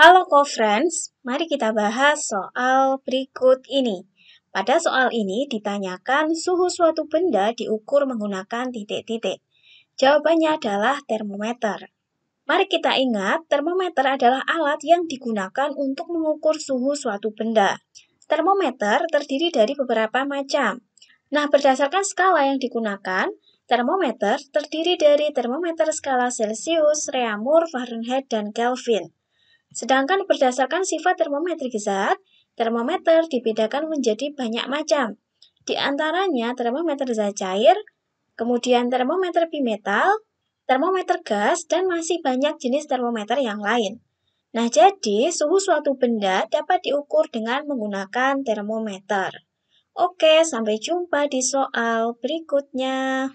Halo co-friends, mari kita bahas soal berikut ini. Pada soal ini ditanyakan suhu suatu benda diukur menggunakan titik-titik. Jawabannya adalah termometer. Mari kita ingat, termometer adalah alat yang digunakan untuk mengukur suhu suatu benda. Termometer terdiri dari beberapa macam. Nah, berdasarkan skala yang digunakan, termometer terdiri dari termometer skala Celsius, Reamur, Fahrenheit, dan Kelvin. Sedangkan berdasarkan sifat termometrik zat, termometer dibedakan menjadi banyak macam. Di antaranya termometer zat cair, kemudian termometer bimetal, termometer gas, dan masih banyak jenis termometer yang lain. Nah, jadi suhu suatu benda dapat diukur dengan menggunakan termometer. Oke, sampai jumpa di soal berikutnya.